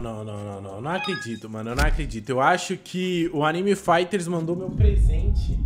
Não, não, não, não, não. Não acredito, mano. Eu não acredito. Eu acho que o Anime Fighters mandou meu presente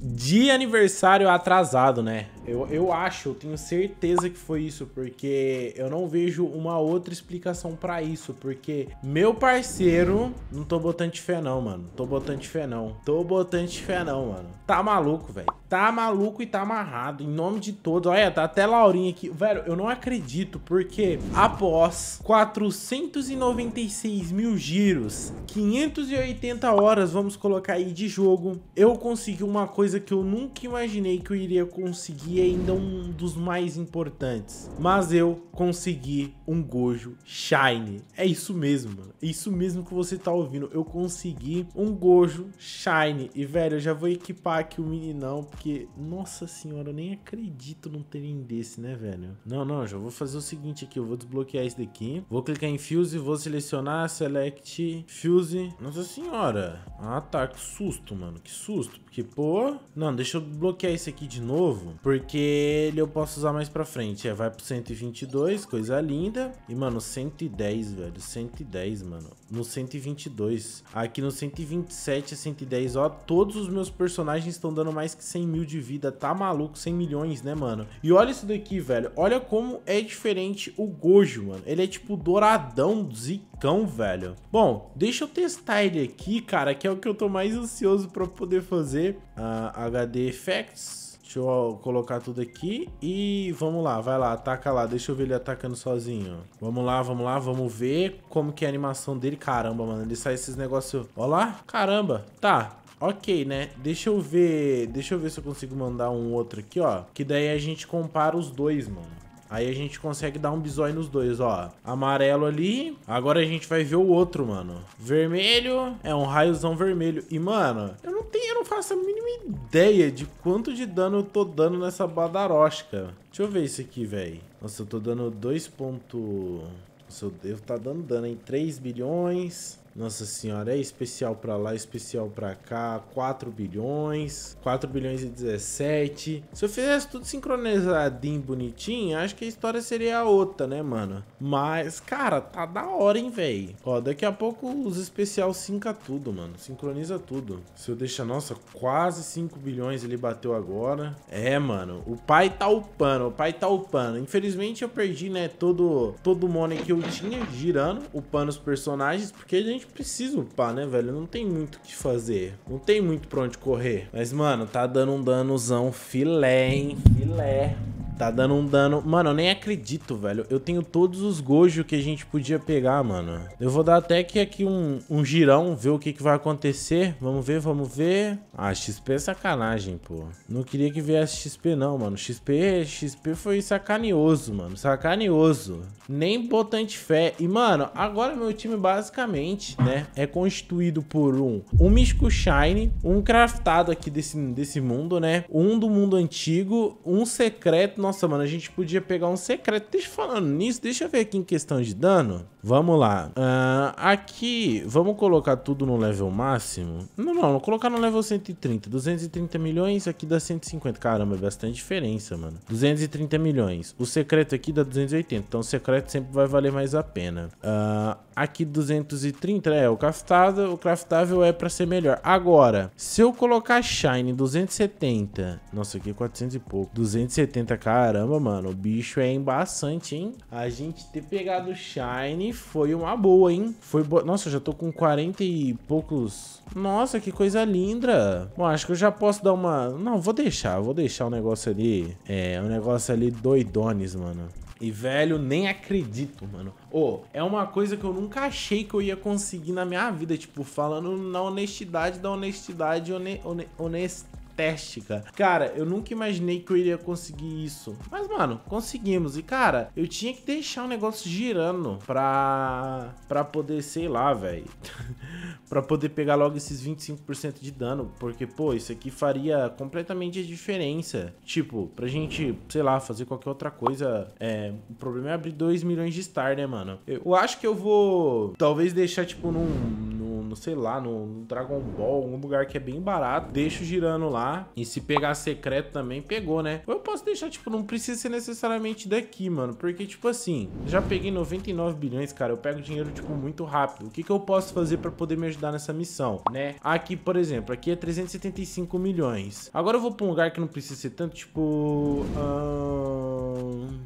de aniversário atrasado, né? Eu, eu acho, eu tenho certeza que foi isso, porque eu não vejo uma outra explicação para isso, porque meu parceiro, não tô botando de fé não, mano. Tô botando de fé não. Tô botando de fé não, mano. Tá maluco, velho. Tá maluco e tá amarrado, em nome de todos. Olha, tá até Laurinha aqui. Velho, eu não acredito, porque após 496 mil giros, 580 horas, vamos colocar aí, de jogo, eu consegui uma coisa que eu nunca imaginei que eu iria conseguir e ainda um dos mais importantes. Mas eu consegui um Gojo Shine. É isso mesmo, mano. É isso mesmo que você tá ouvindo. Eu consegui um Gojo Shine. E, velho, eu já vou equipar aqui o meninão, porque, nossa senhora, eu nem acredito não terem desse, né, velho? Não, não, já vou fazer o seguinte aqui. Eu vou desbloquear esse daqui. Vou clicar em Fuse, vou selecionar, Select, Fuse. Nossa senhora. Ah, tá. Que susto, mano. Que susto. Porque, pô... Não, deixa eu bloquear esse aqui de novo, porque porque ele eu posso usar mais pra frente. É, vai pro 122, coisa linda. E, mano, 110, velho. 110, mano. No 122. Aqui no 127 a 110, ó. Todos os meus personagens estão dando mais que 100 mil de vida. Tá maluco? 100 milhões, né, mano? E olha isso daqui, velho. Olha como é diferente o Gojo, mano. Ele é tipo douradão, zicão, velho. Bom, deixa eu testar ele aqui, cara, que é o que eu tô mais ansioso pra poder fazer. Uh, ah, HD Effects. Deixa eu colocar tudo aqui e vamos lá, vai lá, ataca lá. Deixa eu ver ele atacando sozinho. Vamos lá, vamos lá, vamos ver como que é a animação dele. Caramba, mano, ele sai esses negócios... Ó lá, caramba. Tá, Ok, né? Deixa eu ver... Deixa eu ver se eu consigo mandar um outro aqui, ó. Que daí a gente compara os dois, mano. Aí a gente consegue dar um bisói nos dois, ó. Amarelo ali. Agora a gente vai ver o outro, mano. Vermelho. É um raiozão vermelho. E, mano, eu não tenho, eu não faço a mínima ideia de quanto de dano eu tô dando nessa badarosca. Deixa eu ver isso aqui, velho. Nossa, eu tô dando 2 ponto... Nossa, eu devo tá dando dano, hein? 3 bilhões... Nossa senhora, é especial para lá, especial para cá, 4 bilhões, 4 bilhões e 17. Se eu fizesse tudo sincronizadinho, bonitinho, acho que a história seria outra, né, mano? Mas, cara, tá da hora, hein, velho? Ó, daqui a pouco os especial sinca tudo, mano, sincroniza tudo. Se eu deixar, nossa, quase 5 bilhões ele bateu agora. É, mano, o pai tá upando, o pai tá upando. Infelizmente eu perdi, né, todo, todo o money que eu tinha girando, upando os personagens, porque a gente preciso upar, né, velho? Não tem muito o que fazer. Não tem muito pra onde correr. Mas, mano, tá dando um danozão filé, hein? Filé. Tá dando um dano. Mano, eu nem acredito, velho. Eu tenho todos os Gojo que a gente podia pegar, mano. Eu vou dar até que aqui um, um girão, ver o que, que vai acontecer. Vamos ver, vamos ver. Ah, XP é sacanagem, pô. Não queria que viesse XP, não, mano. XP, XP foi sacaneoso, mano. Sacaneoso. Nem botante fé. E, mano, agora meu time basicamente, né, é constituído por um, um Místico Shine, um craftado aqui desse, desse mundo, né? Um do mundo antigo, um secreto nossa, mano, a gente podia pegar um secreto. Deixa eu falando nisso, deixa eu ver aqui em questão de dano. Vamos lá. Uh, aqui, vamos colocar tudo no level máximo. Não, não, vou colocar no level 130. 230 milhões, aqui dá 150. Caramba, é bastante diferença, mano. 230 milhões. O secreto aqui dá 280. Então o secreto sempre vai valer mais a pena. Uh, aqui 230 é o craftável. O craftável é pra ser melhor. Agora, se eu colocar Shine 270. Nossa, aqui é 400 e pouco. 270 cara. Caramba, mano, o bicho é embaçante, hein? A gente ter pegado o Shine foi uma boa, hein? Foi Nossa, eu já tô com 40 e poucos. Nossa, que coisa linda. Bom, acho que eu já posso dar uma... Não, vou deixar. Vou deixar o um negócio ali... É, o um negócio ali doidones, mano. E, velho, nem acredito, mano. Ô, oh, é uma coisa que eu nunca achei que eu ia conseguir na minha vida. Tipo, falando na honestidade da honestidade, honest fantástica. Cara, eu nunca imaginei que eu iria conseguir isso. Mas, mano, conseguimos. E, cara, eu tinha que deixar o negócio girando pra, pra poder, sei lá, velho. pra poder pegar logo esses 25% de dano. Porque, pô, isso aqui faria completamente a diferença. Tipo, pra gente, sei lá, fazer qualquer outra coisa. É, o problema é abrir 2 milhões de star, né, mano? eu acho que eu vou, talvez, deixar, tipo, num no, sei lá, no, no Dragon Ball, um lugar que é bem barato. Deixo girando lá. E se pegar secreto também, pegou, né? Ou eu posso deixar, tipo, não precisa ser necessariamente daqui, mano. Porque, tipo assim, já peguei 99 bilhões, cara. Eu pego dinheiro, tipo, muito rápido. O que, que eu posso fazer pra poder me ajudar nessa missão, né? Aqui, por exemplo, aqui é 375 milhões. Agora eu vou pra um lugar que não precisa ser tanto, tipo... Uh...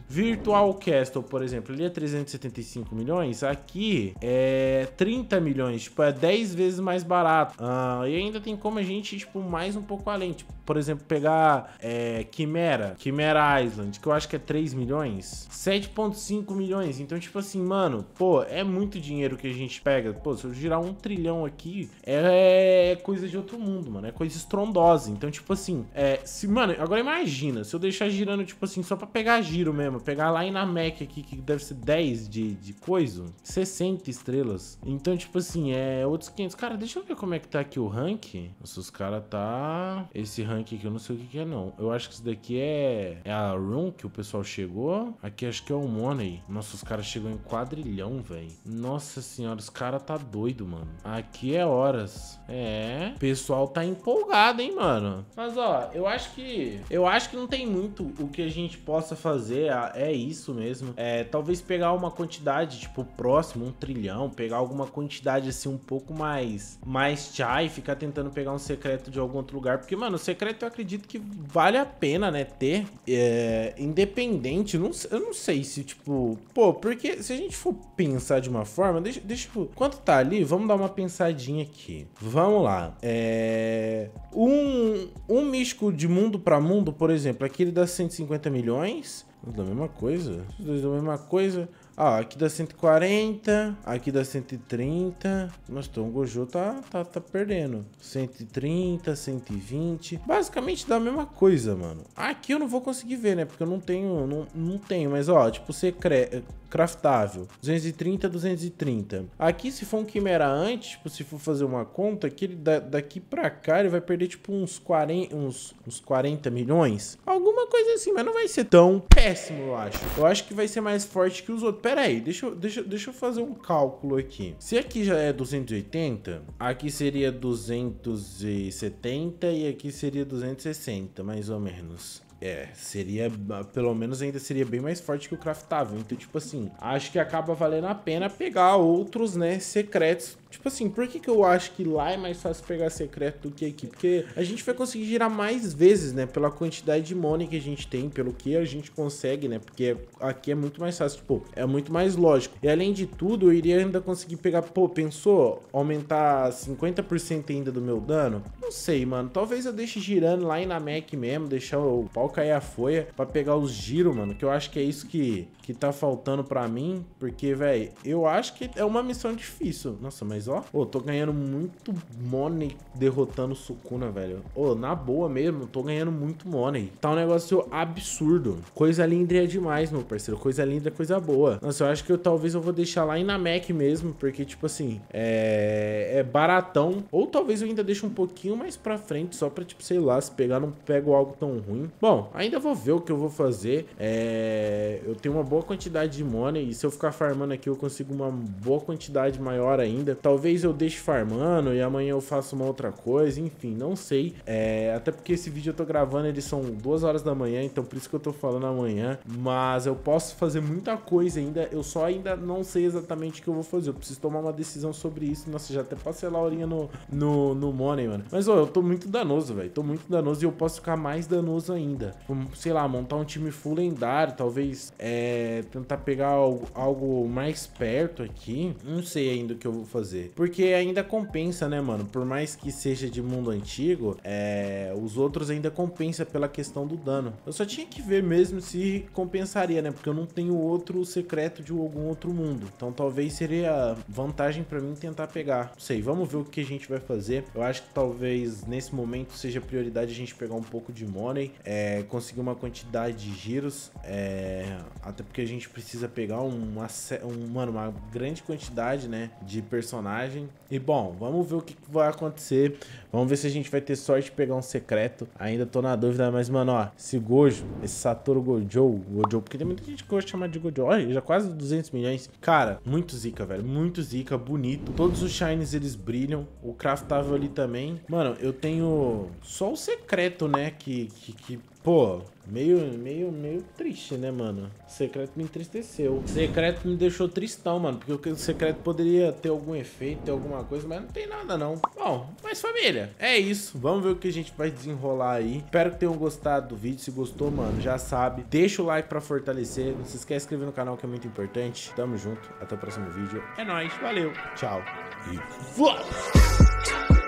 Virtual Castle, por exemplo, ali é 375 milhões, aqui é 30 milhões, tipo, é 10 vezes mais barato. Ah, e ainda tem como a gente, tipo, mais um pouco além, tipo, por exemplo, pegar é, Chimera, Chimera Island, que eu acho que é 3 milhões, 7.5 milhões, então, tipo assim, mano, pô, é muito dinheiro que a gente pega, pô, se eu girar um trilhão aqui, é, é coisa de outro mundo, mano, é coisa estrondosa, então, tipo assim, é, se, mano, agora imagina, se eu deixar girando, tipo assim, só pra pegar giro mesmo. Pegar lá e na Mac aqui, que deve ser 10 de, de coisa, 60 estrelas. Então, tipo assim, é outros 500. Cara, deixa eu ver como é que tá aqui o rank. Nossa, os caras tá... Esse rank aqui, eu não sei o que, que é, não. Eu acho que isso daqui é... É a room que o pessoal chegou. Aqui acho que é o Money. Nossa, os caras chegou em quadrilhão, velho. Nossa senhora, os caras tá doido, mano. Aqui é horas. É. O pessoal tá empolgado, hein, mano. Mas, ó, eu acho que... Eu acho que não tem muito o que a gente possa fazer fazer é isso mesmo. É, talvez pegar uma quantidade, tipo, próximo, um trilhão, pegar alguma quantidade assim um pouco mais, mais chai, ficar tentando pegar um secreto de algum outro lugar. Porque, mano, o secreto eu acredito que vale a pena, né, ter. É, independente, eu não, eu não sei se, tipo, pô, porque se a gente for pensar de uma forma, deixa, deixa tipo, quanto tá ali? Vamos dar uma pensadinha aqui. Vamos lá. É. Um, um místico de mundo para mundo, por exemplo, aqui ele dá 150 milhões. Da mesma coisa. Os dois da mesma coisa. Ó, aqui dá 140, aqui dá 130. Nossa, então o Gojo tá, tá, tá perdendo. 130, 120. Basicamente dá a mesma coisa, mano. Aqui eu não vou conseguir ver, né? Porque eu não tenho, não, não tenho. Mas, ó, tipo, cre craftável. 230, 230. Aqui, se for um Quimera antes, tipo, se for fazer uma conta, que da, daqui pra cá ele vai perder, tipo, uns 40, uns, uns 40 milhões. Alguma coisa assim, mas não vai ser tão péssimo, eu acho. Eu acho que vai ser mais forte que os outros peraí, deixa, eu, deixa, deixa eu fazer um cálculo aqui. Se aqui já é 280, aqui seria 270 e aqui seria 260, mais ou menos. É, seria, pelo menos ainda seria bem mais forte que o craftável. Então, tipo assim, acho que acaba valendo a pena pegar outros, né, secretos Tipo assim, por que, que eu acho que lá é mais fácil pegar secreto do que aqui? Porque a gente vai conseguir girar mais vezes, né? Pela quantidade de money que a gente tem, pelo que a gente consegue, né? Porque aqui é muito mais fácil, tipo, é muito mais lógico. E além de tudo, eu iria ainda conseguir pegar, pô, pensou aumentar 50% ainda do meu dano? Não sei, mano. Talvez eu deixe girando lá na Mac mesmo, deixar o pau cair a folha pra pegar os giros, mano. Que eu acho que é isso que, que tá faltando pra mim. Porque, velho, eu acho que é uma missão difícil. Nossa, mas mas ó. Ô, tô ganhando muito money derrotando Sukuna, velho. Ô, na boa mesmo, tô ganhando muito money. Tá um negócio absurdo. Coisa linda é demais, meu parceiro. Coisa linda é coisa boa. Nossa, eu acho que eu talvez eu vou deixar lá em Namek mesmo, porque, tipo assim, é... é baratão. Ou talvez eu ainda deixe um pouquinho mais pra frente, só pra, tipo, sei lá, se pegar, não pego algo tão ruim. Bom, ainda vou ver o que eu vou fazer. É... Eu tenho uma boa quantidade de money e se eu ficar farmando aqui, eu consigo uma boa quantidade maior ainda. Talvez eu deixe farmando e amanhã eu faço uma outra coisa, enfim, não sei. É, até porque esse vídeo eu tô gravando, eles são duas horas da manhã, então por isso que eu tô falando amanhã. Mas eu posso fazer muita coisa ainda, eu só ainda não sei exatamente o que eu vou fazer. Eu preciso tomar uma decisão sobre isso. Nossa, já até passei a Laurinha no, no, no Money, mano. Mas, ó, eu tô muito danoso, velho. Tô muito danoso e eu posso ficar mais danoso ainda. Hum, sei lá, montar um time full lendário, talvez é, tentar pegar algo, algo mais perto aqui. Não sei ainda o que eu vou fazer. Porque ainda compensa, né, mano? Por mais que seja de mundo antigo, é... os outros ainda compensa pela questão do dano. Eu só tinha que ver mesmo se compensaria, né? Porque eu não tenho outro secreto de algum outro mundo. Então talvez seria vantagem pra mim tentar pegar. Não sei, vamos ver o que a gente vai fazer. Eu acho que talvez nesse momento seja prioridade a gente pegar um pouco de money, é... conseguir uma quantidade de giros, é... até porque a gente precisa pegar uma um mano, uma grande quantidade, né, de personagens personagem. E bom, vamos ver o que, vai acontecer. Vamos ver se a gente vai ter sorte de pegar um secreto. Ainda tô na dúvida, mas mano, ó, esse Gojo, esse Satoru Gojo, Gojo, porque tem muita gente que gosta de chamar de Gojo. Olha, já quase 200 milhões. Cara, muito zica, velho, muito zica, bonito. Todos os shines eles brilham. O craftável ali também. Mano, eu tenho só o secreto, né, que, que, que pô, Meio, meio, meio triste, né, mano? O secreto me entristeceu. O secreto me deixou tristão, mano. Porque o secreto poderia ter algum efeito, ter alguma coisa, mas não tem nada, não. Bom, mas família, é isso. Vamos ver o que a gente vai desenrolar aí. Espero que tenham gostado do vídeo. Se gostou, mano, já sabe. Deixa o like pra fortalecer. Não se esquece de inscrever no canal, que é muito importante. Tamo junto. Até o próximo vídeo. É nóis. Valeu. Tchau. E... Vamos!